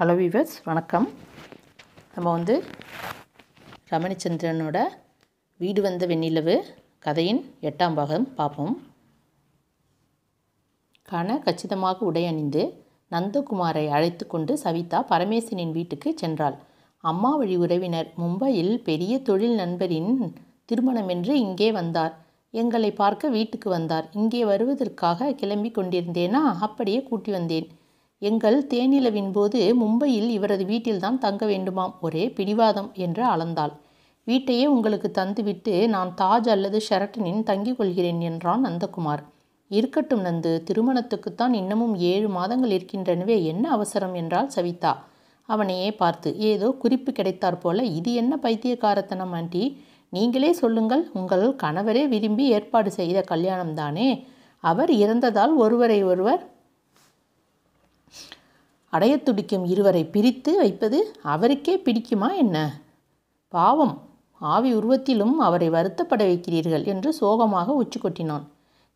hello viewers வணக்கம் நம்ம வந்து ரமணிச்சந்திரனோட வீடு வந்த வெண்ணிலவு கதையின் எட்டாம் பாகம் பார்ப்போம் கன கச்சிதமாக உடை அணிந்து நந்தகுமாரை அழைத்து கொண்டு சவிதா பரமேசனின் வீட்டுக்கு சென்றாள் அம்மா வழி உறவினர் மும்பையில் பெரிய தொழில் நண்பரின் திருமணம் என்று இங்கே வந்தார் எங்களை பார்க்க வீட்டுக்கு வந்தார் இங்கே வருவதற்காக கிளம்பி கொண்டிருந்தேனா அப்படியே கூட்டி வந்தேன் எங்கள் தேனிலவின் போது மும்பையில் இவரது வீட்டில்தான் தங்க வேண்டுமாம் ஒரே பிடிவாதம் என்று அளந்தாள் வீட்டையே உங்களுக்கு தந்துவிட்டு நான் தாஜ் அல்லது ஷெரட்டனின் தங்கிக் கொள்கிறேன் என்றான் நந்தகுமார் இருக்கட்டும் நந்து திருமணத்துக்குத்தான் இன்னமும் ஏழு மாதங்கள் இருக்கின்றனவே என்ன அவசரம் என்றால் சவிதா அவனையே பார்த்து ஏதோ குறிப்பு கிடைத்தாற் போல இது என்ன பைத்தியக்காரத்தனம் ஆண்டி நீங்களே சொல்லுங்கள் உங்கள் கணவரே விரும்பி ஏற்பாடு செய்த கல்யாணம் தானே அவர் இறந்ததால் ஒருவரை ஒருவர் அடைய துடிக்கும் இருவரை பிரித்து வைப்பது அவருக்கே பிடிக்குமா என்ன பாவம் ஆவி உருவத்திலும் அவரை வருத்தப்பட வைக்கிறீர்கள் என்று சோகமாக உச்சி கொட்டினான்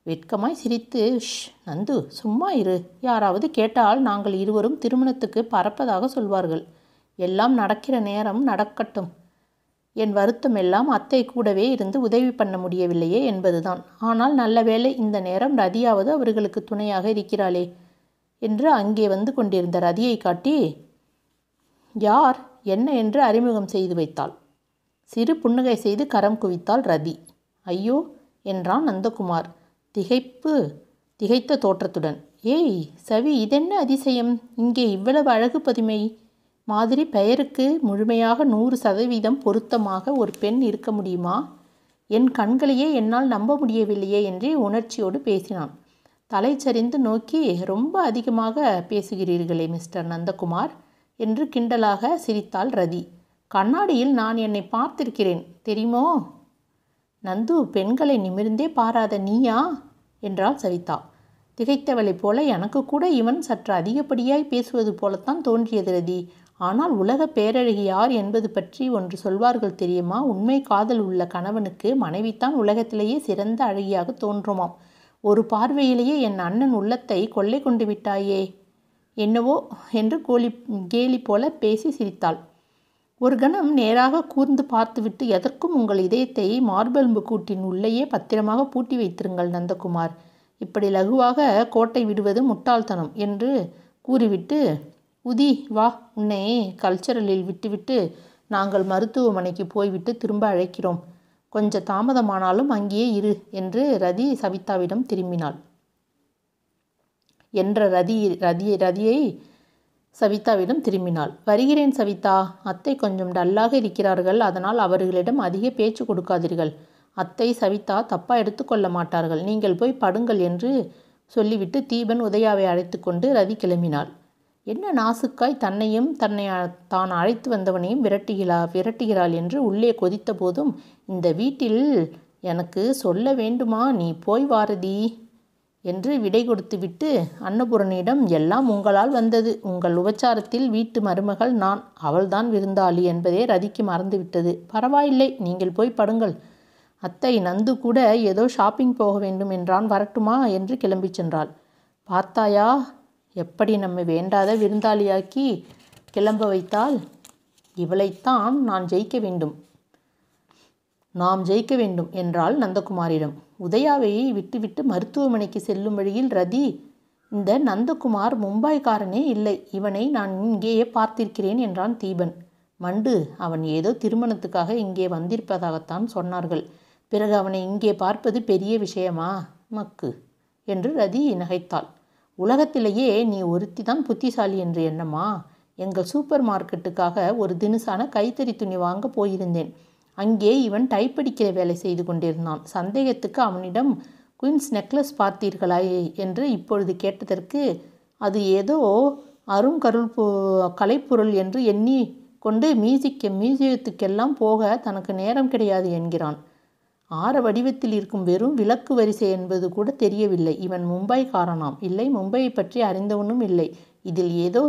வெட்கமாய் சிரித்து ஷ் நந்து சும்மா இரு யாராவது கேட்டால் நாங்கள் இருவரும் திருமணத்துக்கு பறப்பதாக சொல்வார்கள் எல்லாம் நடக்கிற நேரம் நடக்கட்டும் என் வருத்தம் எல்லாம் அத்தை கூடவே இருந்து உதவி பண்ண முடியவில்லையே என்பதுதான் ஆனால் நல்ல வேளை இந்த நேரம் ரதியாவது அவர்களுக்கு துணையாக இருக்கிறாளே என்று அங்கே வந்து கொண்டிருந்த ரதியை காட்டி யார் என்ன என்று அறிமுகம் செய்து வைத்தாள் சிறு புன்னகை செய்து கரம் குவித்தாள் ரதி ஐயோ என்றான் நந்தகுமார் திகைப்பு திகைத்த தோற்றத்துடன் ஏய் சவி இதென்ன அதிசயம் இங்கே இவ்வளவு அழகு பதுமை மாதிரி பெயருக்கு முழுமையாக நூறு சதவீதம் பொருத்தமாக ஒரு பெண் இருக்க முடியுமா என் கண்களையே என்னால் நம்ப முடியவில்லையே என்றே உணர்ச்சியோடு பேசினான் தலை சரிந்து நோக்கி ரொம்ப அதிகமாக பேசுகிறீர்களே மிஸ்டர் நந்தகுமார் என்று கிண்டலாக சிரித்தாள் ரதி கண்ணாடியில் நான் என்னை பார்த்திருக்கிறேன் தெரியுமோ நந்து பெண்களை நிமிர்ந்தே பாராத நீயா என்றாள் சவிதா திகைத்தவளை போல எனக்கு கூட இவன் சற்று அதிகப்படியாய் பேசுவது போலத்தான் தோன்றியது ரதி ஆனால் உலக பேரழகி யார் என்பது பற்றி ஒன்று சொல்வார்கள் தெரியுமா உண்மை காதல் உள்ள கணவனுக்கு மனைவித்தான் உலகத்திலேயே சிறந்த அழகியாக தோன்றுமாம் ஒரு பார்வையிலேயே என் அண்ணன் உள்ளத்தை கொள்ளை கொண்டு விட்டாயே என்னவோ என்று கோழி கேலி போல பேசி சிரித்தாள் ஒரு கணம் நேராக கூர்ந்து பார்த்துவிட்டு எதற்கும் உங்கள் இதயத்தை மார்பெலும்பு கூட்டின் உள்ளேயே பத்திரமாக பூட்டி வைத்திருங்கள் நந்தகுமார் இப்படி லகுவாக கோட்டை விடுவது முட்டாள்தனம் என்று கூறிவிட்டு உதி வா உன்னை கல்ச்சரலில் விட்டுவிட்டு நாங்கள் மருத்துவமனைக்கு போய்விட்டு திரும்ப அழைக்கிறோம் கொஞ்சம் தாமதமானாலும் அங்கேயே இரு என்று ரதி சவிதாவிடம் திரும்பினாள் என்ற ரதி ரதி ரதியை சவிதாவிடம் திரும்பினாள் வருகிறேன் சவிதா அத்தை கொஞ்சம் டல்லாக இருக்கிறார்கள் அதனால் அவர்களிடம் அதிக பேச்சு கொடுக்காதீர்கள் அத்தை சவிதா தப்பாக எடுத்துக்கொள்ள மாட்டார்கள் நீங்கள் போய் படுங்கள் என்று சொல்லிவிட்டு தீபன் உதயாவை அழைத்து கொண்டு ரதி கிளம்பினாள் என்ன நாசுக்காய் தன்னையும் தன்னை தான் அழைத்து வந்தவனையும் விரட்டுகிறா விரட்டுகிறாள் என்று உள்ளே கொதித்த போதும் இந்த வீட்டில் எனக்கு சொல்ல வேண்டுமா நீ போய் வாரதி என்று விடை கொடுத்துவிட்டு அன்னபுரனிடம் எல்லாம் உங்களால் வந்தது உங்கள் உபச்சாரத்தில் வீட்டு மருமகள் நான் அவள்தான் விருந்தாளி என்பதே ரதிக்கு மறந்துவிட்டது பரவாயில்லை நீங்கள் போய் படுங்கள் அத்தை நந்து கூட ஏதோ ஷாப்பிங் போக வேண்டும் என்றான் வரட்டுமா என்று கிளம்பி சென்றாள் பார்த்தாயா எப்படி நம்மை வேண்டாத விருந்தாளியாக்கி கிளம்ப வைத்தால் இவளைத்தான் நான் ஜெயிக்க வேண்டும் நாம் ஜெயிக்க வேண்டும் என்றாள் நந்தகுமாரிடம் உதயாவையை விட்டுவிட்டு மருத்துவமனைக்கு செல்லும் வழியில் ரதி இந்த நந்தகுமார் மும்பாய்காரனே இல்லை இவனை நான் இங்கேயே பார்த்திருக்கிறேன் என்றான் தீபன் மண்டு அவன் ஏதோ திருமணத்துக்காக இங்கே வந்திருப்பதாகத்தான் சொன்னார்கள் பிறகு அவனை இங்கே பார்ப்பது பெரிய விஷயமா மக்கு என்று ரதி நகைத்தாள் உலகத்திலேயே நீ ஒருத்தி தான் புத்திசாலி என்று எண்ணமா எங்கள் சூப்பர் மார்க்கெட்டுக்காக ஒரு தினசான கைத்தறி துணி வாங்க போயிருந்தேன் அங்கே இவன் டைப்படிக்கிற வேலை செய்து கொண்டிருந்தான் சந்தேகத்துக்கு அவனிடம் குயின்ஸ் நெக்லஸ் பார்த்தீர்களா என்று இப்பொழுது கேட்டதற்கு அது ஏதோ அருங்கருள் கலைப்பொருள் என்று எண்ணி கொண்டு மியூசிக்க மியூசியத்துக்கெல்லாம் போக தனக்கு நேரம் கிடையாது என்கிறான் ஆர வடிவத்தில் இருக்கும் வெறும் விளக்கு வரிசை என்பது கூட தெரியவில்லை இவன் மும்பை காரணாம் இல்லை மும்பையை பற்றி அறிந்தவனும் இல்லை இதில் ஏதோ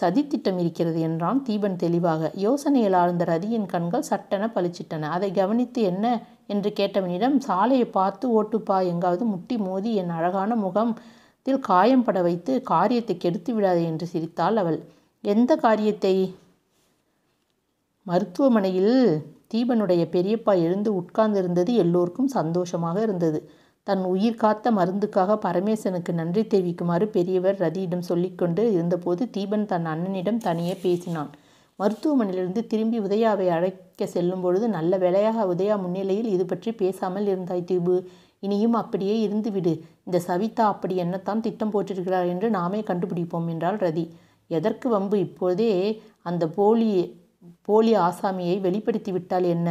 சதித்திட்டம் இருக்கிறது என்றான் தீபன் தெளிவாக யோசனையில் ஆழ்ந்த ரதியின் கண்கள் சட்டென பளிச்சிட்டன அதை கவனித்து என்ன என்று கேட்டவனிடம் சாலையை பார்த்து ஓட்டுப்பா எங்காவது முட்டி மோதி என் அழகான முகத்தில் காயம் பட வைத்து காரியத்தை கெடுத்து விடாதே என்று சிரித்தாள் அவள் எந்த காரியத்தை மருத்துவமனையில் தீபனுடைய பெரியப்பா எழுந்து உட்கார்ந்திருந்தது எல்லோருக்கும் சந்தோஷமாக இருந்தது தன் உயிர் காத்த மருந்துக்காக பரமேசனுக்கு நன்றி தெரிவிக்குமாறு பெரியவர் ரதியிடம் சொல்லிக்கொண்டு இருந்தபோது தீபன் தன் அண்ணனிடம் தனியே பேசினான் மருத்துவமனையிலிருந்து திரும்பி உதயாவை அழைக்க செல்லும் பொழுது நல்ல வேலையாக உதயா முன்னிலையில் இது பற்றி பேசாமல் இருந்தாய் தீபு இனியும் அப்படியே இருந்துவிடு இந்த சவிதா அப்படி என்னத்தான் திட்டம் போட்டிருக்கிறார் என்று நாமே கண்டுபிடிப்போம் என்றாள் ரதி எதற்கு வம்பு இப்போதே அந்த போலி போலி ஆசாமியை வெளிப்படுத்திவிட்டால் என்ன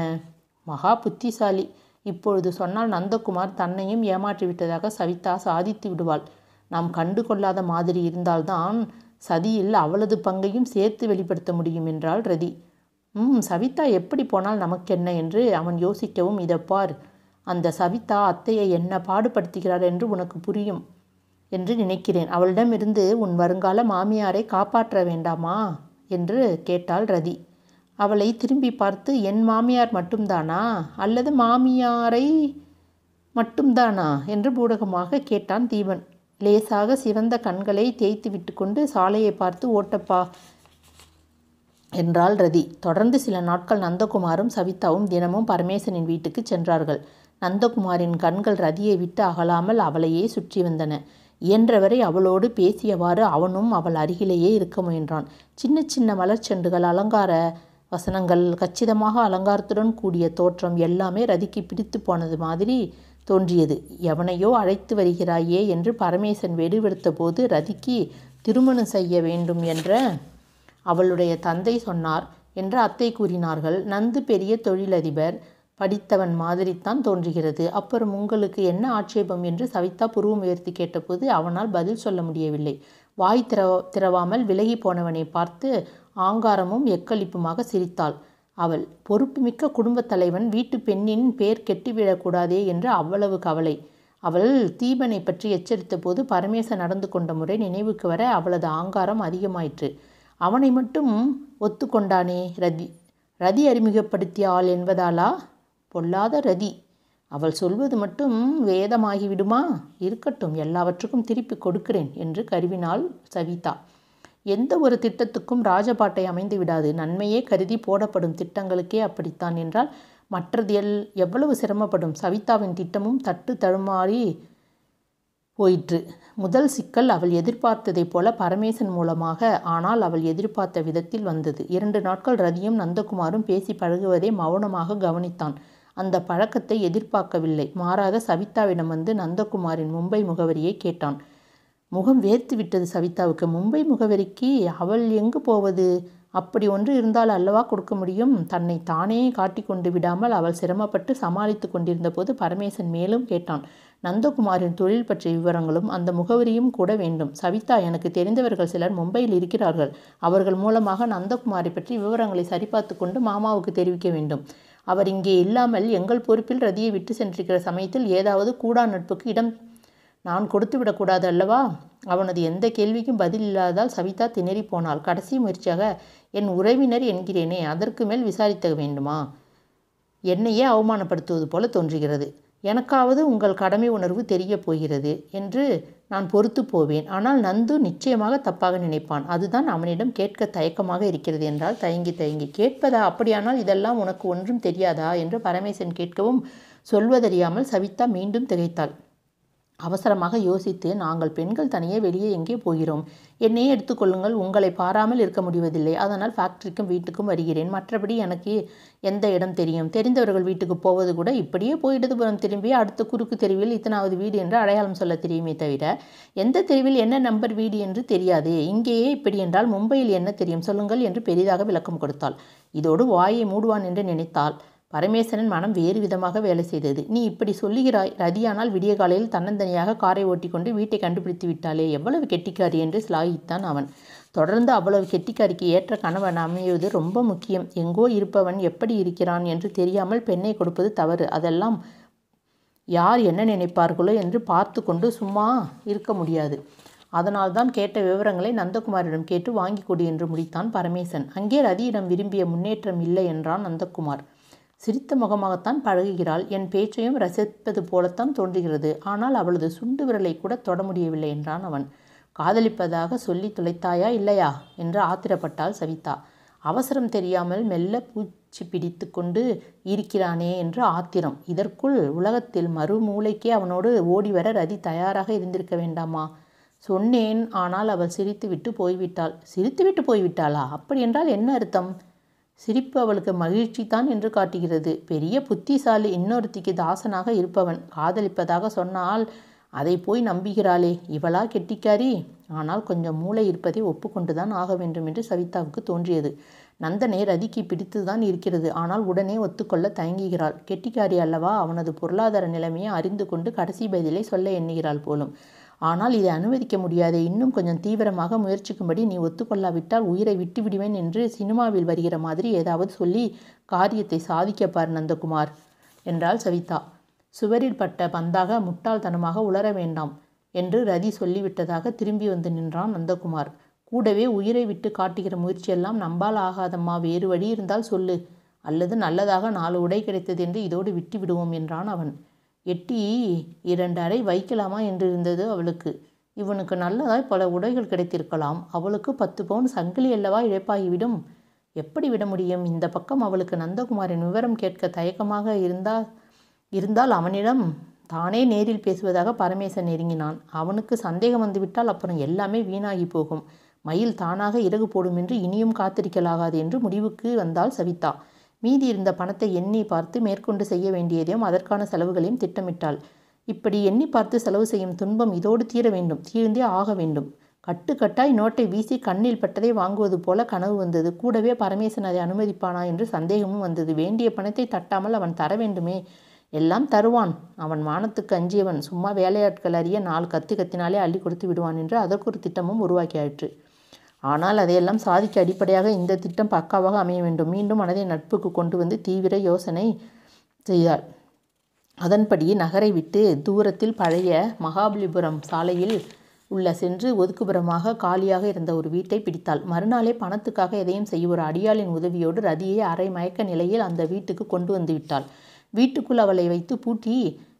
மகா புத்திசாலி இப்பொழுது சொன்னால் நந்தகுமார் தன்னையும் ஏமாற்றிவிட்டதாக சவிதா சாதித்து விடுவாள் நாம் கண்டு கொள்ளாத மாதிரி இருந்தால்தான் சதியில் அவளது பங்கையும் சேர்த்து வெளிப்படுத்த முடியும் என்றாள் ரதி ம் சவிதா எப்படி போனால் நமக்கென்ன என்று அவன் யோசிக்கவும் இதப்பார் பார் அந்த சவிதா அத்தையை என்ன பாடுபடுத்துகிறாள் என்று உனக்கு புரியும் என்று நினைக்கிறேன் அவளிடமிருந்து உன் வருங்கால மாமியாரை காப்பாற்ற வேண்டாமா என்று கேட்டாள் ரதி அவளை திரும்பி பார்த்து என் மாமியார் மட்டும்தானா அல்லது மாமியாரை மட்டும்தானா என்று பூடகமாக கேட்டான் தீபன் லேசாக சிவந்த கண்களை தேய்த்து விட்டுக்கொண்டு சாலையை பார்த்து ஓட்டப்பா என்றாள் ரதி தொடர்ந்து சில நாட்கள் நந்தகுமாரும் சவிதாவும் தினமும் பரமேசனின் வீட்டுக்கு சென்றார்கள் நந்தகுமாரின் கண்கள் ரதியை விட்டு அகலாமல் அவளையே சுற்றி வந்தன இயன்றவரை அவளோடு பேசியவாறு அவனும் அவள் அருகிலேயே இருக்க முயன்றான் சின்ன சின்ன மலர்ச்செண்டுகள் அலங்கார வசனங்கள் கச்சிதமாக அலங்காரத்துடன் கூடிய தோற்றம் எல்லாமே ரதிக்கு பிடித்து போனது மாதிரி தோன்றியது எவனையோ அழைத்து வருகிறாயே என்று பரமேசன் வெடிவெடுத்த போது ரதிக்கு திருமணம் செய்ய வேண்டும் என்ற அவளுடைய தந்தை சொன்னார் என்று அத்தை கூறினார்கள் நந்து பெரிய தொழிலதிபர் படித்தவன் மாதிரித்தான் தோன்றுகிறது அப்புறம் உங்களுக்கு என்ன ஆட்சேபம் என்று சவிதா புருவம் உயர்த்தி கேட்டபோது அவனால் பதில் சொல்ல முடியவில்லை வாய் திற திறவாமல் விலகி போனவனை பார்த்து ஆங்காரமும் எக்களிப்புமாக சிரித்தாள் அவள் பொறுப்புமிக்க குடும்பத் தலைவன் வீட்டு பெண்ணின் பேர் கெட்டுவிடக்கூடாதே என்று அவ்வளவு கவலை அவள் தீபனை பற்றி எச்சரித்த போது பரமேச நடந்து கொண்ட முறை நினைவுக்கு வர அவளது ஆங்காரம் அதிகமாயிற்று அவனை மட்டும் ஒத்துக்கொண்டானே ரதி ரதி அறிமுகப்படுத்திய ஆள் என்பதாலா பொல்லாத ரதி அவள் சொல்வது மட்டும் வேதமாகிவிடுமா இருக்கட்டும் எல்லாவற்றுக்கும் திருப்பி கொடுக்கிறேன் என்று கருவினாள் சவிதா எந்த ஒரு திட்டத்துக்கும் ராஜபாட்டை அமைந்து விடாது நன்மையே கருதி போடப்படும் திட்டங்களுக்கே அப்படித்தான் என்றால் மற்றது எல் எவ்வளவு சிரமப்படும் சவிதாவின் திட்டமும் தட்டு தடுமாறி போயிற்று முதல் சிக்கல் அவள் எதிர்பார்த்ததைப் போல பரமேசன் மூலமாக ஆனால் அவள் எதிர்பார்த்த விதத்தில் வந்தது இரண்டு நாட்கள் ரதியும் நந்தகுமாரும் பேசி பழகுவதை மௌனமாக கவனித்தான் அந்த பழக்கத்தை எதிர்பார்க்கவில்லை மாறாக சவிதாவிடம் வந்து நந்தகுமாரின் மும்பை முகவரியை கேட்டான் முகம் வேர்த்து விட்டது சவிதாவுக்கு மும்பை முகவரிக்கு அவள் எங்கு போவது அப்படி ஒன்று இருந்தால் அல்லவா கொடுக்க முடியும் தன்னை தானே கொண்டு விடாமல் அவள் சிரமப்பட்டு சமாளித்து கொண்டிருந்த போது பரமேசன் மேலும் கேட்டான் நந்தகுமாரின் தொழில் பற்றிய விவரங்களும் அந்த முகவரியும் கூட வேண்டும் சவிதா எனக்கு தெரிந்தவர்கள் சிலர் மும்பையில் இருக்கிறார்கள் அவர்கள் மூலமாக நந்தகுமாரை பற்றி விவரங்களை சரிபார்த்து கொண்டு மாமாவுக்கு தெரிவிக்க வேண்டும் அவர் இங்கே இல்லாமல் எங்கள் பொறுப்பில் ரதியை விட்டு சென்றிருக்கிற சமயத்தில் ஏதாவது கூடா நட்புக்கு இடம் நான் கொடுத்து விடக்கூடாது அல்லவா அவனது எந்த கேள்விக்கும் பதில் இல்லாததால் சவிதா திணறி போனாள் கடைசி முயற்சியாக என் உறவினர் என்கிறேனே அதற்கு மேல் விசாரித்த வேண்டுமா என்னையே அவமானப்படுத்துவது போல தோன்றுகிறது எனக்காவது உங்கள் கடமை உணர்வு தெரிய போகிறது என்று நான் பொறுத்து போவேன் ஆனால் நந்து நிச்சயமாக தப்பாக நினைப்பான் அதுதான் அவனிடம் கேட்க தயக்கமாக இருக்கிறது என்றால் தயங்கி தயங்கி கேட்பதா அப்படியானால் இதெல்லாம் உனக்கு ஒன்றும் தெரியாதா என்று பரமேசன் கேட்கவும் சொல்வதறியாமல் சவிதா மீண்டும் திகைத்தாள் அவசரமாக யோசித்து நாங்கள் பெண்கள் தனியே வெளியே எங்கே போகிறோம் என்னையே எடுத்துக்கொள்ளுங்கள் உங்களை பாராமல் இருக்க முடிவதில்லை அதனால் ஃபேக்ட்ரிக்கும் வீட்டுக்கும் வருகிறேன் மற்றபடி எனக்கு எந்த இடம் தெரியும் தெரிந்தவர்கள் வீட்டுக்கு போவது கூட இப்படியே போய் இடதுபுறம் திரும்பி அடுத்த குறுக்கு தெருவில் இத்தனாவது வீடு என்று அடையாளம் சொல்ல தெரியுமே தவிர எந்த தெருவில் என்ன நம்பர் வீடு என்று தெரியாது இங்கேயே இப்படி என்றால் மும்பையில் என்ன தெரியும் சொல்லுங்கள் என்று பெரிதாக விளக்கம் கொடுத்தாள் இதோடு வாயை மூடுவான் என்று நினைத்தாள் பரமேசனின் மனம் வேறு விதமாக வேலை செய்தது நீ இப்படி சொல்லுகிறாய் ரதியானால் விடிய காலையில் தன்னந்தனியாக காரை ஓட்டிக்கொண்டு வீட்டை கண்டுபிடித்து விட்டாளே எவ்வளவு கெட்டிக்காரி என்று சிலாகித்தான் அவன் தொடர்ந்து அவ்வளவு கெட்டிக்காரிக்கு ஏற்ற கணவன் அமைவது ரொம்ப முக்கியம் எங்கோ இருப்பவன் எப்படி இருக்கிறான் என்று தெரியாமல் பெண்ணை கொடுப்பது தவறு அதெல்லாம் யார் என்ன நினைப்பார்களோ என்று பார்த்து கொண்டு சும்மா இருக்க முடியாது அதனால் தான் கேட்ட விவரங்களை நந்தகுமாரிடம் கேட்டு வாங்கி கொடு என்று முடித்தான் பரமேசன் அங்கே ரதியிடம் விரும்பிய முன்னேற்றம் இல்லை என்றான் நந்தகுமார் சிரித்த முகமாகத்தான் பழகுகிறாள் என் பேச்சையும் ரசிப்பது போலத்தான் தோன்றுகிறது ஆனால் அவளது சுண்டு விரலை கூட தொட முடியவில்லை என்றான் அவன் காதலிப்பதாக சொல்லி துளைத்தாயா இல்லையா என்று ஆத்திரப்பட்டாள் சவிதா அவசரம் தெரியாமல் மெல்ல பூச்சி பிடித்து கொண்டு இருக்கிறானே என்று ஆத்திரம் இதற்குள் உலகத்தில் மறுமூலைக்கே அவனோடு ஓடிவர ரதி தயாராக இருந்திருக்க வேண்டாமா சொன்னேன் ஆனால் அவள் சிரித்துவிட்டு போய்விட்டாள் சிரித்துவிட்டு போய்விட்டாளா அப்படி என்றால் என்ன அர்த்தம் சிரிப்பு அவளுக்கு மகிழ்ச்சி தான் என்று காட்டுகிறது பெரிய புத்திசாலி இன்னொருத்திக்கு தாசனாக இருப்பவன் காதலிப்பதாக சொன்னால் அதை போய் நம்புகிறாளே இவளா கெட்டிக்காரி ஆனால் கொஞ்சம் மூளை இருப்பதை ஒப்புக்கொண்டுதான் ஆக வேண்டும் என்று சவிதாவுக்கு தோன்றியது நந்தனை ரதிக்கு பிடித்து தான் இருக்கிறது ஆனால் உடனே ஒத்துக்கொள்ள தயங்குகிறாள் கெட்டிக்காரி அல்லவா அவனது பொருளாதார நிலைமையை அறிந்து கொண்டு கடைசி பதிலை சொல்ல எண்ணுகிறாள் போலும் ஆனால் இதை அனுமதிக்க முடியாது இன்னும் கொஞ்சம் தீவிரமாக முயற்சிக்கும்படி நீ ஒத்துக்கொள்ளாவிட்டால் உயிரை விட்டு விடுவேன் என்று சினிமாவில் வருகிற மாதிரி ஏதாவது சொல்லி காரியத்தை சாதிக்க பார் நந்தகுமார் என்றாள் சவிதா சுவரில் பட்ட பந்தாக முட்டாள்தனமாக உளர வேண்டாம் என்று ரதி சொல்லிவிட்டதாக திரும்பி வந்து நின்றான் நந்தகுமார் கூடவே உயிரை விட்டு காட்டுகிற முயற்சியெல்லாம் நம்பால் ஆகாதம்மா வேறு வழி இருந்தால் சொல்லு அல்லது நல்லதாக நாலு உடை கிடைத்தது என்று இதோடு விட்டு விடுவோம் என்றான் அவன் எட்டி இரண்டு அறை வைக்கலாமா என்று இருந்தது அவளுக்கு இவனுக்கு நல்லதாய் பல உடைகள் கிடைத்திருக்கலாம் அவளுக்கு பத்து பவுன் சங்கிலி அல்லவா இழைப்பாகிவிடும் எப்படி விட முடியும் இந்த பக்கம் அவளுக்கு நந்தகுமாரின் விவரம் கேட்க தயக்கமாக இருந்தால் இருந்தால் அவனிடம் தானே நேரில் பேசுவதாக பரமேசன் நெருங்கினான் அவனுக்கு சந்தேகம் வந்துவிட்டால் அப்புறம் எல்லாமே வீணாகி போகும் மயில் தானாக இறகு போடும் என்று இனியும் காத்திருக்கலாகாது என்று முடிவுக்கு வந்தால் சவிதா மீதி இருந்த பணத்தை எண்ணி பார்த்து மேற்கொண்டு செய்ய வேண்டியதையும் அதற்கான செலவுகளையும் திட்டமிட்டாள் இப்படி எண்ணி பார்த்து செலவு செய்யும் துன்பம் இதோடு தீர வேண்டும் தீர்ந்தே ஆக வேண்டும் கட்டுக்கட்டாய் நோட்டை வீசி கண்ணில் பட்டதை வாங்குவது போல கனவு வந்தது கூடவே பரமேசன் அதை அனுமதிப்பானா என்று சந்தேகமும் வந்தது வேண்டிய பணத்தை தட்டாமல் அவன் தர வேண்டுமே எல்லாம் தருவான் அவன் மானத்துக்கு அஞ்சியவன் சும்மா வேலையாட்கள் அறிய நாலு கத்து கத்தினாலே அள்ளி கொடுத்து விடுவான் என்று அதற்கு ஒரு திட்டமும் உருவாக்கியாயிற்று ஆனால் அதையெல்லாம் சாதிக்க அடிப்படையாக இந்த திட்டம் பக்காவாக அமைய வேண்டும் மீண்டும் மனதை நட்புக்கு கொண்டு வந்து தீவிர யோசனை செய்தாள் அதன்படி நகரை விட்டு தூரத்தில் பழைய மகாபலிபுரம் சாலையில் உள்ள சென்று ஒதுக்குபுறமாக காலியாக இருந்த ஒரு வீட்டை பிடித்தாள் மறுநாளே பணத்துக்காக எதையும் செய்ய ஒரு அடியாளின் உதவியோடு ரதியை அரை மயக்க நிலையில் அந்த வீட்டுக்கு கொண்டு வந்து விட்டாள் வீட்டுக்குள் அவளை வைத்து பூட்டி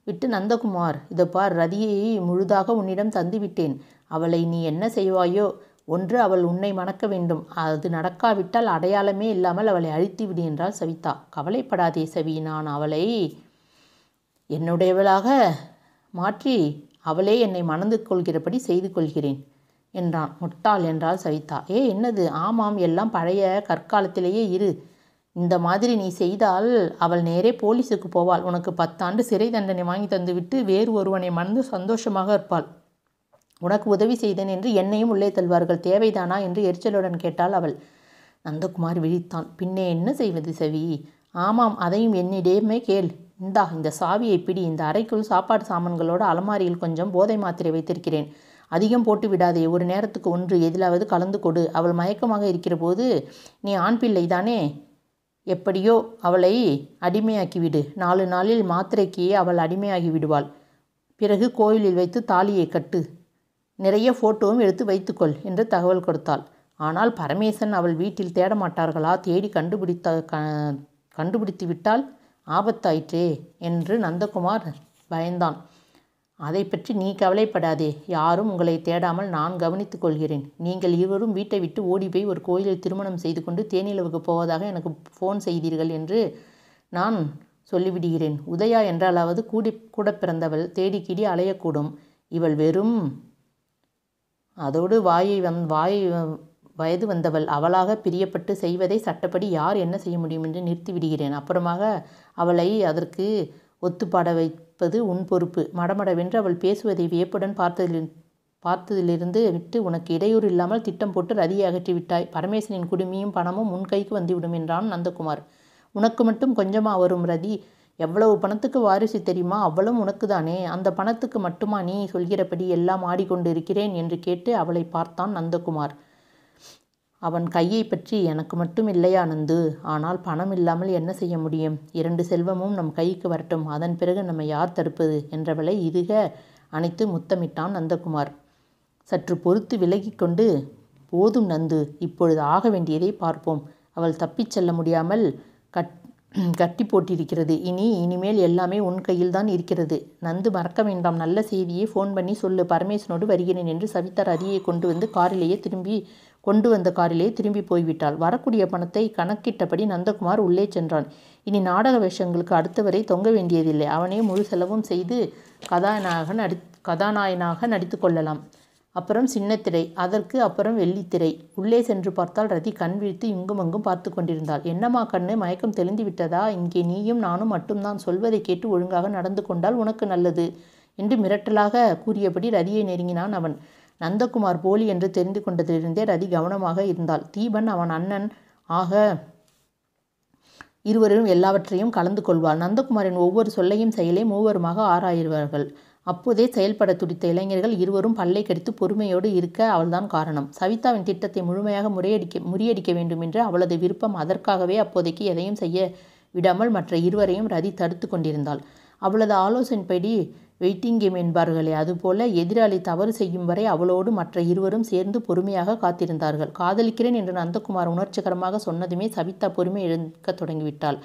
விட்டு நந்தகுமார் இதை பார் ரதியை முழுதாக உன்னிடம் தந்துவிட்டேன் அவளை நீ என்ன செய்வாயோ ஒன்று அவள் உன்னை மணக்க வேண்டும் அது நடக்காவிட்டால் அடையாளமே இல்லாமல் அவளை அழித்து விடு என்றாள் சவிதா கவலைப்படாதே சவி நான் அவளை என்னுடையவளாக மாற்றி அவளே என்னை மணந்து கொள்கிறபடி செய்து கொள்கிறேன் என்றான் முட்டாள் என்றாள் சவிதா ஏ என்னது ஆமாம் எல்லாம் பழைய கற்காலத்திலேயே இரு இந்த மாதிரி நீ செய்தால் அவள் நேரே போலீஸுக்கு போவாள் உனக்கு பத்தாண்டு சிறை தண்டனை வாங்கி தந்துவிட்டு வேறு ஒருவனை மணந்து சந்தோஷமாக இருப்பாள் உனக்கு உதவி செய்தேன் என்று என்னையும் உள்ளே தள்வார்கள் தேவைதானா என்று எரிச்சலுடன் கேட்டாள் அவள் நந்தகுமார் விழித்தான் பின்னே என்ன செய்வது செவி ஆமாம் அதையும் என்னிடமே கேள் இந்தா இந்த சாவியை பிடி இந்த அறைக்குள் சாப்பாடு சாமான்களோடு அலமாரியில் கொஞ்சம் போதை மாத்திரை வைத்திருக்கிறேன் அதிகம் போட்டு விடாதே ஒரு நேரத்துக்கு ஒன்று எதிலாவது கலந்து கொடு அவள் மயக்கமாக இருக்கிற போது நீ ஆண் பிள்ளை தானே எப்படியோ அவளை அடிமையாக்கிவிடு நாலு நாளில் மாத்திரைக்கு அவள் அடிமையாகி விடுவாள் பிறகு கோயிலில் வைத்து தாலியை கட்டு நிறைய ஃபோட்டோவும் எடுத்து வைத்துக்கொள் என்று தகவல் கொடுத்தாள் ஆனால் பரமேசன் அவள் வீட்டில் தேட மாட்டார்களா தேடி கண்டுபிடித்த க கண்டுபிடித்து விட்டால் ஆபத்தாயிற்றே என்று நந்தகுமார் பயந்தான் அதை பற்றி நீ கவலைப்படாதே யாரும் உங்களை தேடாமல் நான் கவனித்துக் கொள்கிறேன் நீங்கள் இருவரும் வீட்டை விட்டு ஓடி போய் ஒரு கோயிலில் திருமணம் செய்து கொண்டு தேனிலவுக்கு போவதாக எனக்கு ஃபோன் செய்தீர்கள் என்று நான் சொல்லிவிடுகிறேன் உதயா என்றாலாவது கூடி கூட பிறந்தவள் தேடிக்கிடி அலையக்கூடும் இவள் வெறும் அதோடு வாயை வந் வாயை வயது வந்தவள் அவளாக பிரியப்பட்டு செய்வதை சட்டப்படி யார் என்ன செய்ய முடியும் என்று நிறுத்தி விடுகிறேன் அப்புறமாக அவளை அதற்கு ஒத்துப்பாட வைப்பது உன் பொறுப்பு மடமடவென்று அவள் பேசுவதை வியப்புடன் பார்த்ததில் பார்த்ததிலிருந்து விட்டு உனக்கு இடையூறு இல்லாமல் திட்டம் போட்டு ரதியை அகற்றி விட்டாய் பரமேசனின் குடுமியும் பணமும் முன் கைக்கு வந்துவிடும் என்றான் நந்தகுமார் உனக்கு மட்டும் கொஞ்சமாக வரும் ரதி எவ்வளவு பணத்துக்கு வாரிசு தெரியுமா அவ்வளவு உனக்கு தானே அந்த பணத்துக்கு மட்டுமா நீ சொல்கிறபடி எல்லாம் இருக்கிறேன் என்று கேட்டு அவளை பார்த்தான் நந்தகுமார் அவன் கையை பற்றி எனக்கு மட்டும் இல்லையா நந்து ஆனால் பணம் இல்லாமல் என்ன செய்ய முடியும் இரண்டு செல்வமும் நம் கைக்கு வரட்டும் அதன் பிறகு நம்ம யார் தடுப்பது என்றவளை இதுக அனைத்து முத்தமிட்டான் நந்தகுமார் சற்று பொறுத்து விலகிக்கொண்டு போதும் நந்து இப்பொழுது ஆக வேண்டியதை பார்ப்போம் அவள் தப்பிச் செல்ல முடியாமல் கட் கட்டி போட்டிருக்கிறது இனி இனிமேல் எல்லாமே உன் கையில் தான் இருக்கிறது நந்து மறக்க வேண்டாம் நல்ல செய்தியை ஃபோன் பண்ணி சொல்லு பரமேஸ்வனோடு வருகிறேன் என்று சவிதா ரதியை கொண்டு வந்து காரிலேயே திரும்பி கொண்டு வந்த காரிலேயே திரும்பி போய்விட்டாள் வரக்கூடிய பணத்தை கணக்கிட்டபடி நந்தகுமார் உள்ளே சென்றான் இனி நாடக வேஷங்களுக்கு அடுத்தவரை தொங்க வேண்டியதில்லை அவனே முழு செலவும் செய்து கதாநாயகன் நடி கதாநாயகனாக நடித்து கொள்ளலாம் அப்புறம் சின்னத்திரை அதற்கு அப்புறம் வெள்ளித்திரை உள்ளே சென்று பார்த்தால் ரதி கண் விழித்து அங்கும் பார்த்து கொண்டிருந்தாள் என்னம்மா கண்ணு மயக்கம் தெளிந்து விட்டதா இங்கே நீயும் நானும் மட்டும்தான் சொல்வதை கேட்டு ஒழுங்காக நடந்து கொண்டால் உனக்கு நல்லது என்று மிரட்டலாக கூறியபடி ரதியை நெருங்கினான் அவன் நந்தகுமார் போலி என்று தெரிந்து கொண்டதிலிருந்தே ரதி கவனமாக இருந்தாள் தீபன் அவன் அண்ணன் ஆக இருவரும் எல்லாவற்றையும் கலந்து கொள்வாள் நந்தகுமாரின் ஒவ்வொரு சொல்லையும் செயலை மூவருமாக ஆராயிருவார்கள் அப்போதே செயல்பட துடித்த இளைஞர்கள் இருவரும் பல்லை கடித்து பொறுமையோடு இருக்க அவள்தான் காரணம் சவிதாவின் திட்டத்தை முழுமையாக முறையடிக்க முறியடிக்க வேண்டும் என்று அவளது விருப்பம் அதற்காகவே அப்போதைக்கு எதையும் செய்ய விடாமல் மற்ற இருவரையும் ரதி தடுத்து கொண்டிருந்தாள் அவளது ஆலோசனைப்படி வெயிட்டிங் கேம் என்பார்களே அதுபோல எதிராளி தவறு செய்யும் வரை அவளோடு மற்ற இருவரும் சேர்ந்து பொறுமையாக காத்திருந்தார்கள் காதலிக்கிறேன் என்று நந்தகுமார் உணர்ச்சிகரமாக சொன்னதுமே சவிதா பொறுமை இழக்க தொடங்கிவிட்டாள்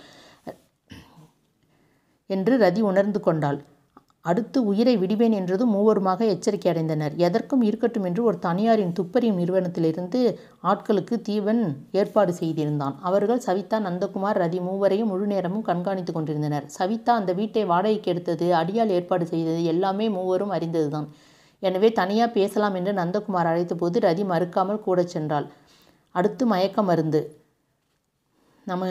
என்று ரதி உணர்ந்து கொண்டாள் அடுத்து உயிரை விடுவேன் என்றது மூவருமாக எச்சரிக்கை அடைந்தனர் எதற்கும் இருக்கட்டும் என்று ஒரு தனியாரின் துப்பறியும் நிறுவனத்திலிருந்து ஆட்களுக்கு தீவன் ஏற்பாடு செய்திருந்தான் அவர்கள் சவிதா நந்தகுமார் ரதி மூவரையும் முழு நேரமும் கண்காணித்துக் கொண்டிருந்தனர் சவிதா அந்த வீட்டை வாடகைக்கு எடுத்தது அடியால் ஏற்பாடு செய்தது எல்லாமே மூவரும் அறிந்ததுதான் எனவே தனியாக பேசலாம் என்று நந்தகுமார் அழைத்தபோது ரதி மறுக்காமல் கூட சென்றாள் அடுத்து மயக்க மருந்து நம்ம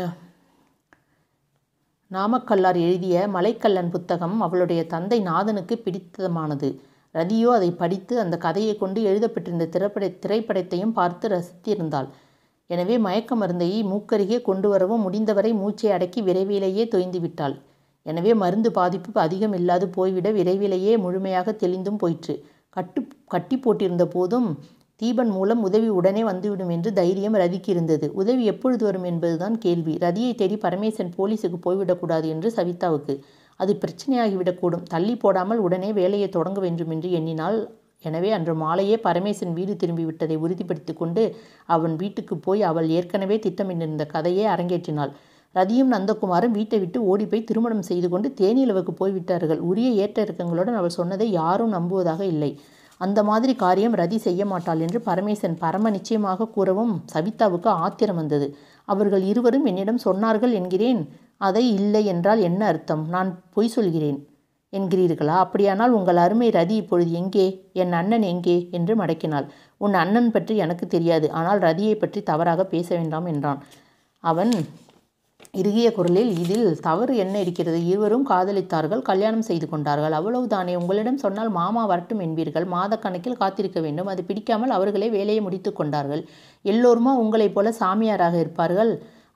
நாமக்கல்லார் எழுதிய மலைக்கல்லன் புத்தகம் அவளுடைய தந்தை நாதனுக்கு பிடித்தமானது ரதியோ அதை படித்து அந்த கதையை கொண்டு எழுதப்பட்டிருந்த திரைப்பட திரைப்படத்தையும் பார்த்து ரசித்திருந்தாள் எனவே மயக்க மருந்தை மூக்கருகே கொண்டு வரவும் முடிந்தவரை மூச்சை அடக்கி விரைவிலேயே தொய்ந்து விட்டாள் எனவே மருந்து பாதிப்பு அதிகம் இல்லாது போய்விட விரைவிலேயே முழுமையாக தெளிந்தும் போயிற்று கட்டு கட்டி போட்டிருந்த போதும் தீபன் மூலம் உதவி உடனே வந்துவிடும் என்று தைரியம் ரதிக்கு இருந்தது உதவி எப்பொழுது வரும் என்பதுதான் கேள்வி ரதியை தேடி பரமேசன் போலீஸுக்கு போய்விடக்கூடாது என்று சவிதாவுக்கு அது பிரச்சனையாகிவிடக்கூடும் தள்ளி போடாமல் உடனே வேலையை தொடங்க வேண்டும் என்று எண்ணினால் எனவே அன்று மாலையே பரமேசன் வீடு திரும்பிவிட்டதை உறுதிப்படுத்தி கொண்டு அவன் வீட்டுக்கு போய் அவள் ஏற்கனவே திட்டமிட்டிருந்த கதையை அரங்கேற்றினாள் ரதியும் நந்தகுமாரும் வீட்டை விட்டு ஓடிப்போய் திருமணம் செய்து கொண்டு தேனிலவுக்கு போய்விட்டார்கள் உரிய ஏற்ற இறக்கங்களுடன் அவள் சொன்னதை யாரும் நம்புவதாக இல்லை அந்த மாதிரி காரியம் ரதி செய்ய மாட்டாள் என்று பரமேசன் பரம நிச்சயமாக கூறவும் சவிதாவுக்கு ஆத்திரம் வந்தது அவர்கள் இருவரும் என்னிடம் சொன்னார்கள் என்கிறேன் அதை இல்லை என்றால் என்ன அர்த்தம் நான் பொய் சொல்கிறேன் என்கிறீர்களா அப்படியானால் உங்கள் அருமை ரதி இப்பொழுது எங்கே என் அண்ணன் எங்கே என்று மடக்கினாள் உன் அண்ணன் பற்றி எனக்கு தெரியாது ஆனால் ரதியை பற்றி தவறாக பேச வேண்டாம் என்றான் அவன் இறுகிய குரலில் இதில் தவறு என்ன இருக்கிறது இருவரும் காதலித்தார்கள் கல்யாணம் செய்து கொண்டார்கள் அவ்வளவுதானே உங்களிடம் சொன்னால் மாமா வரட்டும் என்பீர்கள் மாதக்கணக்கில் காத்திருக்க வேண்டும் அது பிடிக்காமல் அவர்களே வேலையை முடித்து கொண்டார்கள் எல்லோருமா உங்களைப் போல சாமியாராக இருப்பார்கள்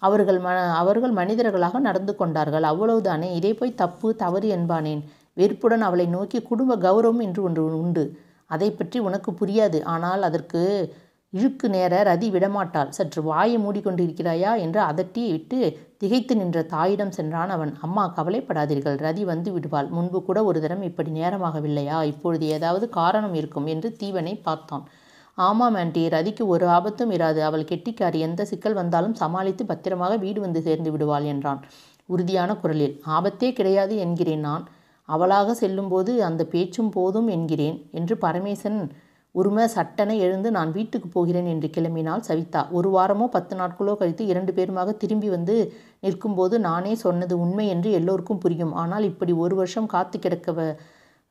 அவர்கள் ம அவர்கள் மனிதர்களாக நடந்து கொண்டார்கள் அவ்வளவுதானே இதே போய் தப்பு தவறு என்பானேன் வெறுப்புடன் அவளை நோக்கி குடும்ப கௌரவம் என்று ஒன்று உண்டு அதை பற்றி உனக்கு புரியாது ஆனால் அதற்கு இழுக்கு நேர ரதி விடமாட்டாள் சற்று வாயை மூடிக்கொண்டிருக்கிறாயா என்று அதட்டி விட்டு திகைத்து நின்ற தாயிடம் சென்றான் அவன் அம்மா கவலைப்படாதீர்கள் ரதி வந்து விடுவாள் முன்பு கூட ஒரு தரம் இப்படி நேரமாகவில்லையா இப்பொழுது ஏதாவது காரணம் இருக்கும் என்று தீவனை பார்த்தான் ஆமாம் ஆண்டி ரதிக்கு ஒரு ஆபத்தும் இராது அவள் கெட்டிக்காரி எந்த சிக்கல் வந்தாலும் சமாளித்து பத்திரமாக வீடு வந்து சேர்ந்து விடுவாள் என்றான் உறுதியான குரலில் ஆபத்தே கிடையாது என்கிறேன் நான் அவளாக செல்லும்போது அந்த பேச்சும் போதும் என்கிறேன் என்று பரமேசன் உரிமை சட்டனை எழுந்து நான் வீட்டுக்கு போகிறேன் என்று கிளம்பினாள் சவிதா ஒரு வாரமோ பத்து நாட்களோ கழித்து இரண்டு பேருமாக திரும்பி வந்து நிற்கும்போது நானே சொன்னது உண்மை என்று எல்லோருக்கும் புரியும் ஆனால் இப்படி ஒரு வருஷம் காத்து கிடக்க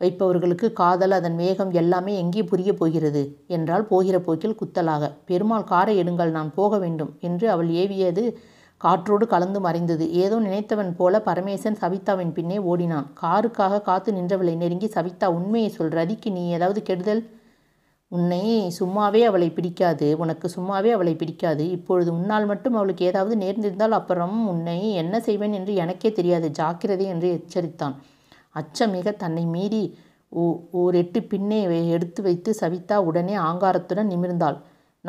வைப்பவர்களுக்கு காதல் அதன் வேகம் எல்லாமே எங்கே புரிய போகிறது என்றால் போகிற போக்கில் குத்தலாக பெருமாள் காரை எடுங்கள் நான் போக வேண்டும் என்று அவள் ஏவியது காற்றோடு கலந்து மறைந்தது ஏதோ நினைத்தவன் போல பரமேசன் சவிதாவின் பின்னே ஓடினான் காருக்காக காத்து நின்றவளை நெருங்கி சவிதா உண்மையை சொல் ரதிக்கு நீ ஏதாவது கெடுதல் உன்னை சும்மாவே அவளை பிடிக்காது உனக்கு சும்மாவே அவளை பிடிக்காது இப்பொழுது உன்னால் மட்டும் அவளுக்கு ஏதாவது நேர்ந்திருந்தால் அப்புறம் உன்னை என்ன செய்வேன் என்று எனக்கே தெரியாது ஜாக்கிரதை என்று எச்சரித்தான் அச்சமிக தன்னை மீறி ஓ ஓர் எட்டு பின்னே எடுத்து வைத்து சவிதா உடனே ஆங்காரத்துடன் நிமிர்ந்தாள்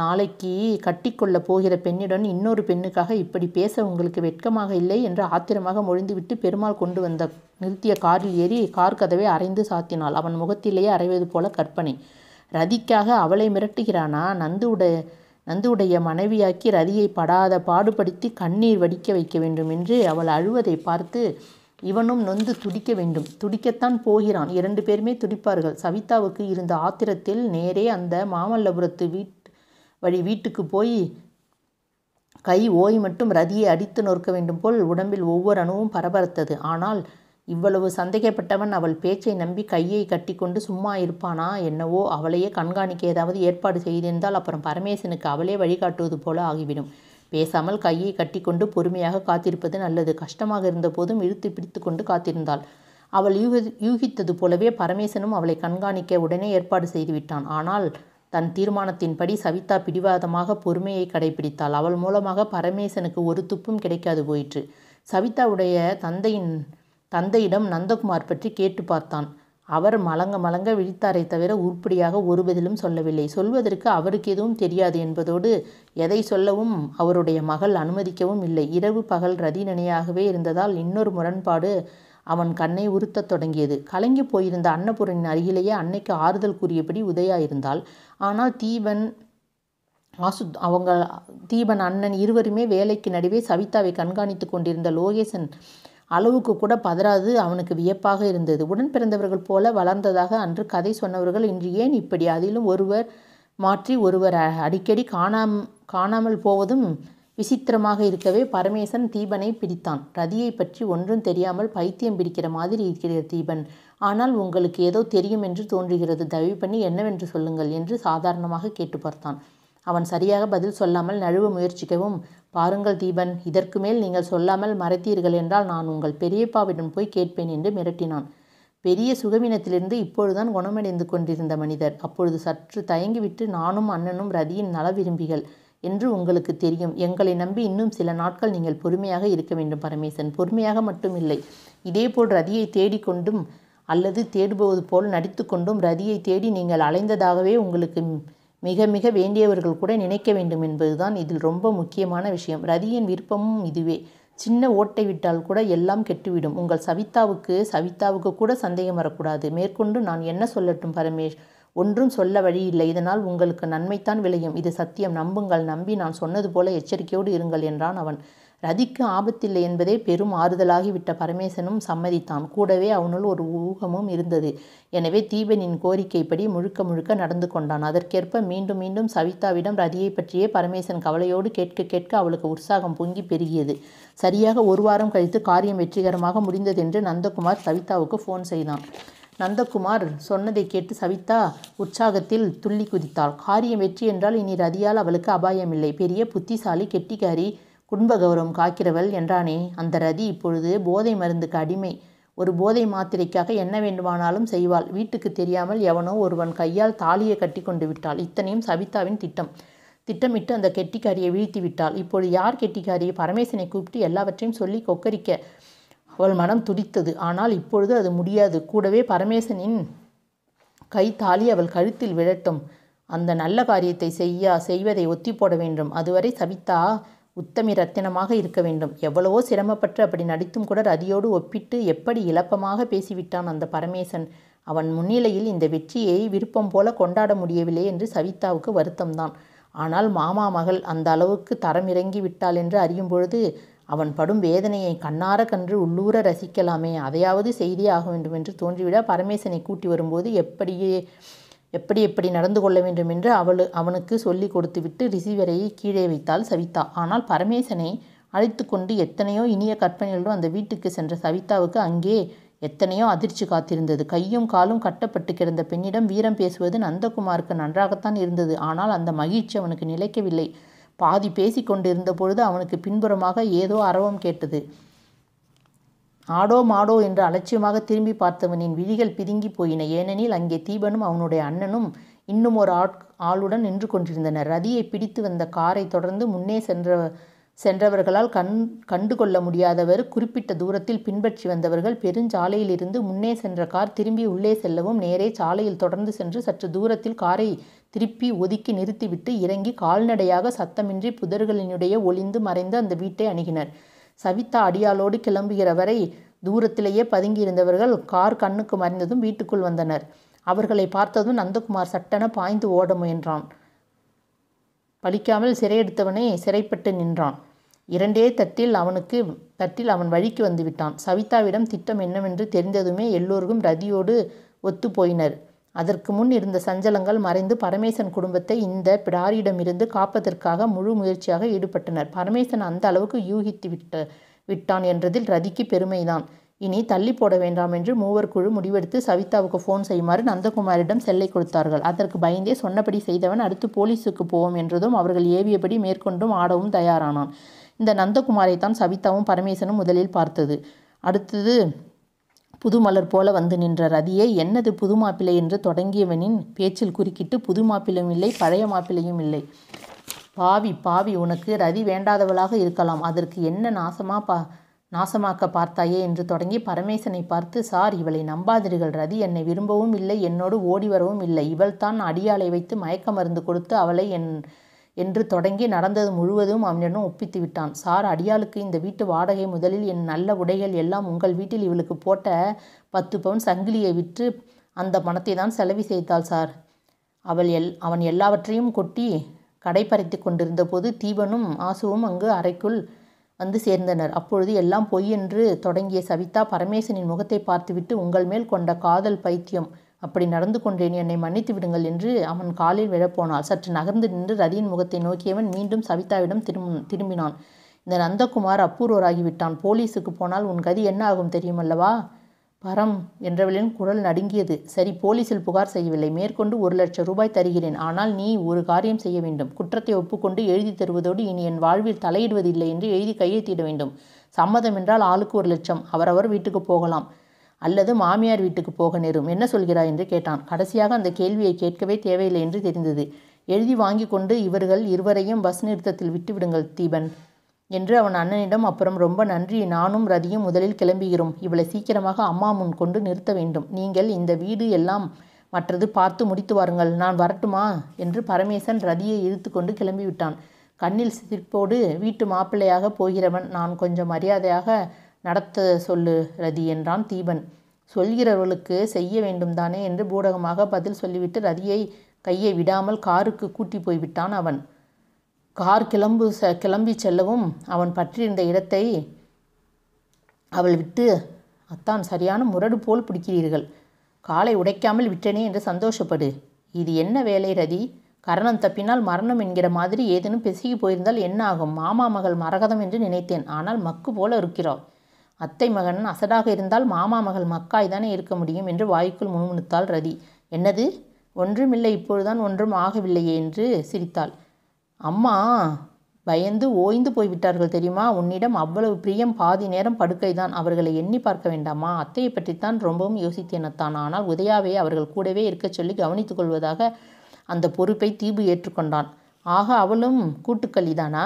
நாளைக்கு கட்டிக்கொள்ள போகிற பெண்ணுடன் இன்னொரு பெண்ணுக்காக இப்படி பேச உங்களுக்கு வெட்கமாக இல்லை என்று ஆத்திரமாக மொழிந்துவிட்டு பெருமாள் கொண்டு வந்த நிறுத்திய காரில் ஏறி கார் கதவை அரைந்து சாத்தினாள் அவன் முகத்திலேயே அரைவது போல கற்பனை ரதிக்காக அவளை மிரட்டுகிறானா நந்துவுடைய நந்துவுடைய மனைவியாக்கி ரதியை படாத பாடுபடுத்தி கண்ணீர் வடிக்க வைக்க வேண்டும் என்று அவள் அழுவதை பார்த்து இவனும் நொந்து துடிக்க வேண்டும் துடிக்கத்தான் போகிறான் இரண்டு பேருமே துடிப்பார்கள் சவிதாவுக்கு இருந்த ஆத்திரத்தில் நேரே அந்த மாமல்லபுரத்து வீட் வழி வீட்டுக்கு போய் கை ஓய் மட்டும் ரதியை அடித்து நொறுக்க வேண்டும் போல் உடம்பில் ஒவ்வொரு அணுவும் பரபரத்தது ஆனால் இவ்வளவு சந்தேகப்பட்டவன் அவள் பேச்சை நம்பி கையை கட்டிக்கொண்டு சும்மா இருப்பானா என்னவோ அவளையே கண்காணிக்க ஏதாவது ஏற்பாடு செய்திருந்தால் அப்புறம் பரமேசனுக்கு அவளே வழிகாட்டுவது போல ஆகிவிடும் பேசாமல் கையை கட்டிக்கொண்டு பொறுமையாக காத்திருப்பது நல்லது கஷ்டமாக இருந்தபோதும் இழுத்து பிடித்து கொண்டு காத்திருந்தாள் அவள் யூகி யூகித்தது போலவே பரமேசனும் அவளை கண்காணிக்க உடனே ஏற்பாடு செய்துவிட்டான் ஆனால் தன் தீர்மானத்தின்படி சவிதா பிடிவாதமாக பொறுமையை கடைபிடித்தாள் அவள் மூலமாக பரமேசனுக்கு ஒரு துப்பும் கிடைக்காது போயிற்று சவிதாவுடைய தந்தையின் தந்தையிடம் நந்தகுமார் பற்றி கேட்டு பார்த்தான் அவர் மலங்க மலங்க விழித்தாரை தவிர உருப்படியாக ஒரு பதிலும் சொல்லவில்லை சொல்வதற்கு அவருக்கு எதுவும் தெரியாது என்பதோடு எதை சொல்லவும் அவருடைய மகள் அனுமதிக்கவும் இல்லை இரவு பகல் ரதி நினையாகவே இருந்ததால் இன்னொரு முரண்பாடு அவன் கண்ணை உறுத்தத் தொடங்கியது கலங்கி போயிருந்த அன்னபூரனின் அருகிலேயே அன்னைக்கு ஆறுதல் கூறியபடி உதயா இருந்தால் ஆனால் தீபன் ஆசு அவங்க தீபன் அண்ணன் இருவருமே வேலைக்கு நடுவே சவிதாவை கண்காணித்து கொண்டிருந்த லோகேசன் அளவுக்கு கூட பதறாது அவனுக்கு வியப்பாக இருந்தது உடன் பிறந்தவர்கள் போல வளர்ந்ததாக அன்று கதை சொன்னவர்கள் இன்று ஏன் இப்படி அதிலும் ஒருவர் மாற்றி ஒருவர் அடிக்கடி காணாம் காணாமல் போவதும் விசித்திரமாக இருக்கவே பரமேசன் தீபனை பிடித்தான் ரதியை பற்றி ஒன்றும் தெரியாமல் பைத்தியம் பிடிக்கிற மாதிரி இருக்கிறது தீபன் ஆனால் உங்களுக்கு ஏதோ தெரியும் என்று தோன்றுகிறது தயவு பண்ணி என்னவென்று சொல்லுங்கள் என்று சாதாரணமாக கேட்டு பார்த்தான் அவன் சரியாக பதில் சொல்லாமல் நழுவ முயற்சிக்கவும் பாருங்கள் தீபன் இதற்கு மேல் நீங்கள் சொல்லாமல் மறைத்தீர்கள் என்றால் நான் உங்கள் பெரியப்பாவிடம் போய் கேட்பேன் என்று மிரட்டினான் பெரிய சுகவீனத்திலிருந்து இப்பொழுதுதான் குணமடைந்து கொண்டிருந்த மனிதர் அப்பொழுது சற்று தயங்கிவிட்டு நானும் அண்ணனும் ரதியின் நல விரும்பிகள் என்று உங்களுக்கு தெரியும் எங்களை நம்பி இன்னும் சில நாட்கள் நீங்கள் பொறுமையாக இருக்க வேண்டும் பரமேசன் பொறுமையாக மட்டும் இல்லை இதேபோல் ரதியை தேடிக்கொண்டும் அல்லது தேடுபவது போல் நடித்துக்கொண்டும் ரதியை தேடி நீங்கள் அலைந்ததாகவே உங்களுக்கு மிக மிக வேண்டியவர்கள் கூட நினைக்க வேண்டும் என்பதுதான் இதில் ரொம்ப முக்கியமான விஷயம் ரதியின் விருப்பமும் இதுவே சின்ன ஓட்டை விட்டால் கூட எல்லாம் கெட்டுவிடும் உங்கள் சவிதாவுக்கு சவிதாவுக்கு கூட சந்தேகம் வரக்கூடாது மேற்கொண்டு நான் என்ன சொல்லட்டும் பரமேஷ் ஒன்றும் சொல்ல வழி இல்லை இதனால் உங்களுக்கு நன்மைத்தான் விளையும் இது சத்தியம் நம்புங்கள் நம்பி நான் சொன்னது போல எச்சரிக்கையோடு இருங்கள் என்றான் அவன் ரதிக்கு ஆபத்தில்லை என்பதே பெரும் ஆறுதலாகிவிட்ட பரமேசனும் சம்மதித்தான் கூடவே அவனுள் ஒரு ஊகமும் இருந்தது எனவே தீபனின் கோரிக்கைப்படி முழுக்க முழுக்க நடந்து கொண்டான் அதற்கேற்ப மீண்டும் மீண்டும் சவிதாவிடம் ரதியை பற்றியே பரமேசன் கவலையோடு கேட்க கேட்க அவளுக்கு உற்சாகம் பொங்கி பெருகியது சரியாக ஒரு வாரம் கழித்து காரியம் வெற்றிகரமாக முடிந்ததென்று நந்தகுமார் சவிதாவுக்கு ஃபோன் செய்தான் நந்தகுமார் சொன்னதை கேட்டு சவிதா உற்சாகத்தில் துள்ளி குதித்தாள் காரியம் வெற்றி என்றால் இனி ரதியால் அவளுக்கு அபாயமில்லை பெரிய புத்திசாலி கெட்டிக்காரி குடும்ப கௌரவம் காக்கிறவள் என்றானே அந்த ரதி இப்பொழுது போதை மருந்துக்கு அடிமை ஒரு போதை மாத்திரைக்காக என்ன வேண்டுமானாலும் செய்வாள் வீட்டுக்கு தெரியாமல் எவனோ ஒருவன் கையால் தாலியை கட்டி கொண்டு விட்டாள் இத்தனையும் சவிதாவின் திட்டம் திட்டமிட்டு அந்த கெட்டிக்காரியை வீழ்த்தி விட்டாள் இப்போது யார் கெட்டிக்காரியை பரமேசனை கூப்பிட்டு எல்லாவற்றையும் சொல்லி கொக்கரிக்க அவள் மனம் துடித்தது ஆனால் இப்பொழுது அது முடியாது கூடவே பரமேசனின் கை தாலி அவள் கழுத்தில் விழட்டும் அந்த நல்ல காரியத்தை செய்யா செய்வதை ஒத்தி போட வேண்டும் அதுவரை சவிதா உத்தமி ரத்தினமாக இருக்க வேண்டும் எவ்வளவோ சிரமப்பட்டு அப்படி நடித்தும் கூட ரதியோடு ஒப்பிட்டு எப்படி இலப்பமாக பேசிவிட்டான் அந்த பரமேசன் அவன் முன்னிலையில் இந்த வெற்றியை விருப்பம் போல கொண்டாட முடியவில்லை என்று சவிதாவுக்கு வருத்தம்தான் ஆனால் மாமா மகள் அந்த அளவுக்கு தரம் இறங்கி விட்டாள் என்று அறியும் பொழுது அவன் படும் வேதனையை கண்ணார கன்று உள்ளூர ரசிக்கலாமே அதையாவது செய்தே ஆக வேண்டும் என்று தோன்றிவிட பரமேசனை கூட்டி வரும்போது எப்படியே எப்படி எப்படி நடந்து கொள்ள வேண்டும் என்று அவள் அவனுக்கு சொல்லி கொடுத்துவிட்டு ரிசீவரையை கீழே வைத்தாள் சவிதா ஆனால் பரமேசனை அழைத்து கொண்டு எத்தனையோ இனிய கற்பனைகளோடு அந்த வீட்டுக்கு சென்ற சவிதாவுக்கு அங்கே எத்தனையோ அதிர்ச்சி காத்திருந்தது கையும் காலும் கட்டப்பட்டு கிடந்த பெண்ணிடம் வீரம் பேசுவது நந்தகுமாருக்கு நன்றாகத்தான் இருந்தது ஆனால் அந்த மகிழ்ச்சி அவனுக்கு நிலைக்கவில்லை பாதி பேசி கொண்டிருந்த பொழுது அவனுக்கு பின்புறமாக ஏதோ அரவம் கேட்டது ஆடோ மாடோ என்று அலட்சியமாக திரும்பி பார்த்தவனின் விழிகள் பிதுங்கி போயின ஏனெனில் அங்கே தீபனும் அவனுடைய அண்ணனும் இன்னும் ஒரு ஆளுடன் நின்று கொண்டிருந்தனர் ரதியை பிடித்து வந்த காரை தொடர்ந்து முன்னே சென்ற சென்றவர்களால் கண் கண்டு கொள்ள முடியாதவர் குறிப்பிட்ட தூரத்தில் பின்பற்றி வந்தவர்கள் பெருஞ்சாலையிலிருந்து முன்னே சென்ற கார் திரும்பி உள்ளே செல்லவும் நேரே சாலையில் தொடர்ந்து சென்று சற்று தூரத்தில் காரை திருப்பி ஒதுக்கி நிறுத்திவிட்டு இறங்கி கால்நடையாக சத்தமின்றி புதர்களினுடைய ஒளிந்து மறைந்து அந்த வீட்டை அணுகினர் சவிதா அடியாளோடு கிளம்புகிற வரை தூரத்திலேயே பதுங்கியிருந்தவர்கள் கார் கண்ணுக்கு மறைந்ததும் வீட்டுக்குள் வந்தனர் அவர்களை பார்த்ததும் நந்தகுமார் சட்டென பாய்ந்து ஓட முயன்றான் பலிக்காமல் சிறையெடுத்தவனே சிறைப்பட்டு நின்றான் இரண்டே தட்டில் அவனுக்கு தட்டில் அவன் வழிக்கு வந்துவிட்டான் சவிதாவிடம் திட்டம் என்னவென்று தெரிந்ததுமே எல்லோருக்கும் ரதியோடு ஒத்து போயினர் அதற்கு முன் இருந்த சஞ்சலங்கள் மறைந்து பரமேசன் குடும்பத்தை இந்த பிடாரியிடமிருந்து காப்பதற்காக முழு முயற்சியாக ஈடுபட்டனர் பரமேசன் அந்த அளவுக்கு யூகித்து விட்ட விட்டான் என்றதில் ரதிக்கு பெருமைதான் இனி தள்ளி போட வேண்டாம் என்று மூவர் குழு முடிவெடுத்து சவிதாவுக்கு ஃபோன் செய்யுமாறு நந்தகுமாரிடம் செல்லை கொடுத்தார்கள் அதற்கு பயந்தே சொன்னபடி செய்தவன் அடுத்து போலீஸுக்கு போவோம் என்றதும் அவர்கள் ஏவியபடி மேற்கொண்டும் ஆடவும் தயாரானான் இந்த நந்தகுமாரை தான் சவிதாவும் பரமேசனும் முதலில் பார்த்தது அடுத்தது புதுமலர் போல வந்து நின்ற ரதியை என்னது புது மாப்பிள்ளை என்று தொடங்கியவனின் பேச்சில் குறுக்கிட்டு புது மாப்பிள்ளையும் இல்லை பழைய மாப்பிள்ளையும் இல்லை பாவி பாவி உனக்கு ரதி வேண்டாதவளாக இருக்கலாம் அதற்கு என்ன நாசமா பா நாசமாக்க பார்த்தாயே என்று தொடங்கி பரமேசனை பார்த்து சார் இவளை நம்பாதீர்கள் ரதி என்னை விரும்பவும் இல்லை என்னோடு ஓடி வரவும் இல்லை இவள்தான் அடியாளை வைத்து மயக்க மருந்து கொடுத்து அவளை என் என்று தொடங்கி நடந்தது முழுவதும் அவனிடம் ஒப்பித்து விட்டான் சார் அடியாளுக்கு இந்த வீட்டு வாடகை முதலில் என் நல்ல உடைகள் எல்லாம் உங்கள் வீட்டில் இவளுக்கு போட்ட பத்து பவுன் சங்கிலியை விற்று அந்த பணத்தை தான் செலவு செய்தாள் சார் அவள் எல் அவன் எல்லாவற்றையும் கொட்டி கடைப்பறைத்து கொண்டிருந்த போது தீபனும் ஆசுவும் அங்கு அறைக்குள் வந்து சேர்ந்தனர் அப்பொழுது எல்லாம் பொய் என்று தொடங்கிய சவிதா பரமேசனின் முகத்தை பார்த்துவிட்டு உங்கள் மேல் கொண்ட காதல் பைத்தியம் அப்படி நடந்து கொண்டேன் என்னை மன்னித்து விடுங்கள் என்று அவன் காலில் விழப்போனாள் சற்று நகர்ந்து நின்று ரதியின் முகத்தை நோக்கியவன் மீண்டும் சவிதாவிடம் திரும் திரும்பினான் இந்த நந்தகுமார் அப்பூர்வராகிவிட்டான் போலீஸுக்கு போனால் உன் கதி என்ன ஆகும் தெரியுமல்லவா பரம் என்றவளின் குரல் நடுங்கியது சரி போலீஸில் புகார் செய்யவில்லை மேற்கொண்டு ஒரு லட்சம் ரூபாய் தருகிறேன் ஆனால் நீ ஒரு காரியம் செய்ய வேண்டும் குற்றத்தை ஒப்புக்கொண்டு எழுதி தருவதோடு இனி என் வாழ்வில் தலையிடுவதில்லை என்று எழுதி கையெழுத்திட வேண்டும் சம்மதம் என்றால் ஆளுக்கு ஒரு லட்சம் அவரவர் வீட்டுக்கு போகலாம் அல்லது மாமியார் வீட்டுக்கு போக நேரும் என்ன சொல்கிறாய் என்று கேட்டான் கடைசியாக அந்த கேள்வியை கேட்கவே தேவையில்லை என்று தெரிந்தது எழுதி வாங்கி கொண்டு இவர்கள் இருவரையும் பஸ் நிறுத்தத்தில் விட்டுவிடுங்கள் தீபன் என்று அவன் அண்ணனிடம் அப்புறம் ரொம்ப நன்றி நானும் ரதியும் முதலில் கிளம்புகிறோம் இவளை சீக்கிரமாக அம்மா முன் கொண்டு நிறுத்த வேண்டும் நீங்கள் இந்த வீடு எல்லாம் மற்றது பார்த்து முடித்து வாருங்கள் நான் வரட்டுமா என்று பரமேசன் ரதியை இழுத்து கொண்டு கிளம்பிவிட்டான் கண்ணில் சிரிப்போடு வீட்டு மாப்பிள்ளையாக போகிறவன் நான் கொஞ்சம் மரியாதையாக நடத்த சொல்லு ரதி என்றான் தீபன் சொல்கிறவர்களுக்கு செய்ய வேண்டும் தானே என்று பூடகமாக பதில் சொல்லிவிட்டு ரதியை கையை விடாமல் காருக்கு கூட்டி போய்விட்டான் அவன் கார் கிளம்பு ச கிளம்பி செல்லவும் அவன் பற்றியிருந்த இடத்தை அவள் விட்டு அத்தான் சரியான முரடு போல் பிடிக்கிறீர்கள் காலை உடைக்காமல் விட்டனே என்று சந்தோஷப்படு இது என்ன வேலை ரதி கரணம் தப்பினால் மரணம் என்கிற மாதிரி ஏதேனும் பிசகி போயிருந்தால் என்ன ஆகும் மாமா மகள் மரகதம் என்று நினைத்தேன் ஆனால் மக்கு போல இருக்கிறாள் அத்தை மகன் அசடாக இருந்தால் மாமா மகள் மக்காய் தானே இருக்க முடியும் என்று வாய்க்குள் முணுமுணுத்தாள் ரதி என்னது ஒன்றுமில்லை இப்பொழுதுதான் ஒன்றும் ஆகவில்லையே என்று சிரித்தாள் அம்மா பயந்து ஓய்ந்து போய்விட்டார்கள் தெரியுமா உன்னிடம் அவ்வளவு பிரியம் பாதி நேரம் படுக்கை தான் அவர்களை எண்ணி பார்க்க வேண்டாமா அத்தையை பற்றித்தான் ரொம்பவும் யோசித்தேனத்தான் ஆனால் உதயாவை அவர்கள் கூடவே இருக்கச் சொல்லி கவனித்துக் கொள்வதாக அந்த பொறுப்பை தீபு ஏற்றுக்கொண்டான் ஆக அவளும் கூட்டுக்களிதானா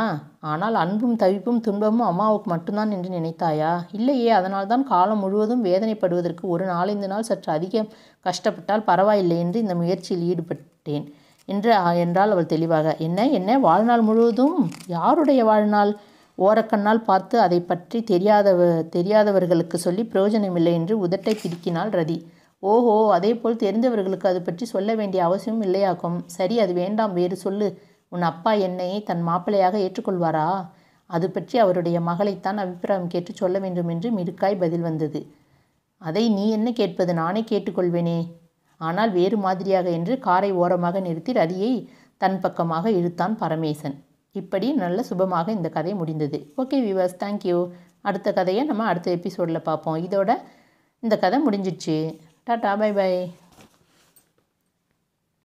ஆனால் அன்பும் தவிப்பும் துன்பமும் அம்மாவுக்கு மட்டும்தான் என்று நினைத்தாயா இல்லையே அதனால்தான் காலம் முழுவதும் வேதனைப்படுவதற்கு ஒரு நாளைந்து நாள் சற்று அதிகம் கஷ்டப்பட்டால் பரவாயில்லை என்று இந்த முயற்சியில் ஈடுபட்டேன் என்று என்றால் அவள் தெளிவாக என்ன என்ன வாழ்நாள் முழுவதும் யாருடைய வாழ்நாள் ஓரக்கண்ணால் பார்த்து அதை பற்றி தெரியாதவ தெரியாதவர்களுக்கு சொல்லி பிரயோஜனமில்லை என்று உதட்டை பிடிக்கினாள் ரதி ஓஹோ அதே போல் தெரிந்தவர்களுக்கு அது பற்றி சொல்ல வேண்டிய அவசியம் இல்லையாக்கும் சரி அது வேண்டாம் வேறு சொல்லு உன் அப்பா என்னை தன் மாப்பிள்ளையாக ஏற்றுக்கொள்வாரா அது பற்றி அவருடைய மகளைத்தான் அபிப்பிராயம் கேட்டு சொல்ல வேண்டும் என்று மிடுக்காய் பதில் வந்தது அதை நீ என்ன கேட்பது நானே கேட்டுக்கொள்வேனே ஆனால் வேறு மாதிரியாக என்று காரை ஓரமாக நிறுத்தி ரதியை தன் பக்கமாக இழுத்தான் பரமேசன் இப்படி நல்ல சுபமாக இந்த கதை முடிந்தது ஓகே விவாஸ் தேங்க்யூ அடுத்த கதையை நம்ம அடுத்த எபிசோடில் பார்ப்போம் இதோட இந்த கதை முடிஞ்சிடுச்சு டாட்டா பை பை